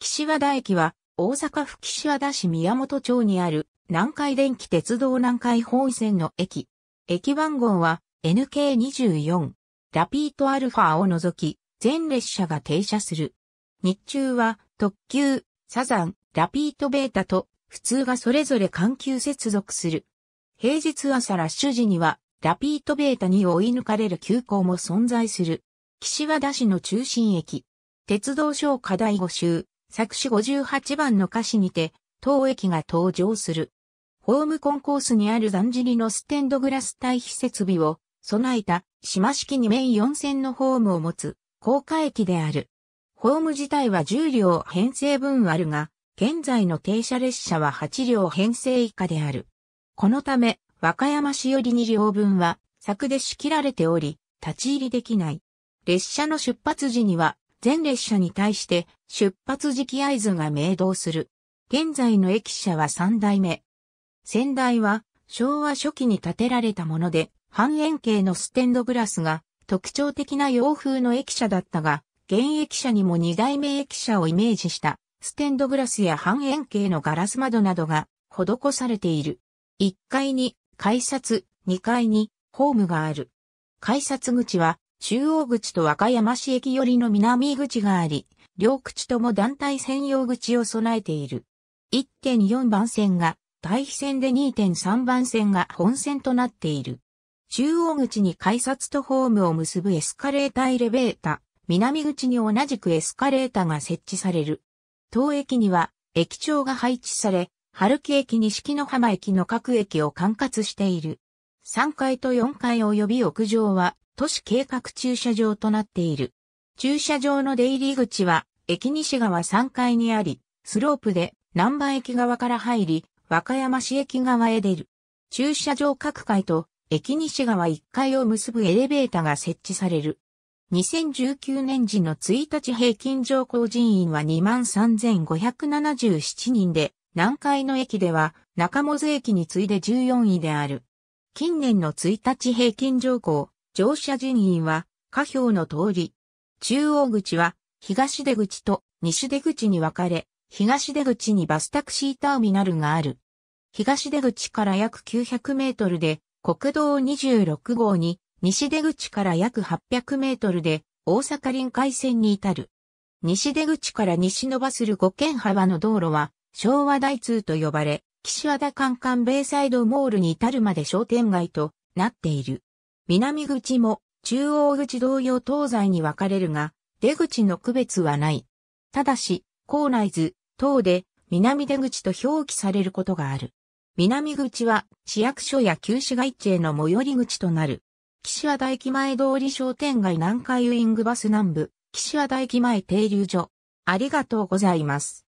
岸和田駅は、大阪府岸和田市宮本町にある、南海電気鉄道南海本線の駅。駅番号は、NK24。ラピートアルファを除き、全列車が停車する。日中は、特急、サザン、ラピートベータと、普通がそれぞれ緩急接続する。平日朝ラッシュ時には、ラピートベータに追い抜かれる急行も存在する。岸和田市の中心駅。鉄道省課題募集、作詞58番の歌詞にて、当駅が登場する。ホームコンコースにある残尻のステンドグラス対比設備を備えた島式2面4線のホームを持つ高架駅である。ホーム自体は10両編成分あるが、現在の停車列車は8両編成以下である。このため、和歌山市より2両分は柵で仕切られており、立ち入りできない。列車の出発時には全列車に対して出発時期合図が明導する。現在の駅舎は3代目。先代は昭和初期に建てられたもので、半円形のステンドグラスが特徴的な洋風の駅舎だったが、現役舎にも2代目駅舎をイメージしたステンドグラスや半円形のガラス窓などが施されている。1階に改札、2階にホームがある。改札口は中央口と和歌山市駅寄りの南口があり、両口とも団体専用口を備えている。1.4番線が対比線で2.3番線が本線となっている。中央口に改札とホームを結ぶエスカレーターエレベータ、ー、南口に同じくエスカレーターが設置される。当駅には駅長が配置され、春木駅に四季の浜駅の各駅を管轄している。3階と4階及び屋上は都市計画駐車場となっている。駐車場の出入り口は、駅西側3階にあり、スロープで、南波駅側から入り、和歌山市駅側へ出る。駐車場各階と、駅西側1階を結ぶエレベーターが設置される。2019年時の1日平均乗降人員は23,577人で、南海の駅では中本駅に次いで14位である。近年の1日平均乗降、乗車人員は、下表の通り。中央口は、東出口と西出口に分かれ、東出口にバスタクシーターミナルがある。東出口から約900メートルで、国道26号に、西出口から約800メートルで、大阪臨海線に至る。西出口から西伸ばする5県幅の道路は、昭和大通と呼ばれ、岸和田関関ベイサイドモールに至るまで商店街となっている。南口も中央口同様東西に分かれるが、出口の区別はない。ただし、校内図、等で南出口と表記されることがある。南口は市役所や旧市街地への最寄り口となる。岸和田駅前通り商店街南海ウイングバス南部、岸和田駅前停留所。ありがとうございます。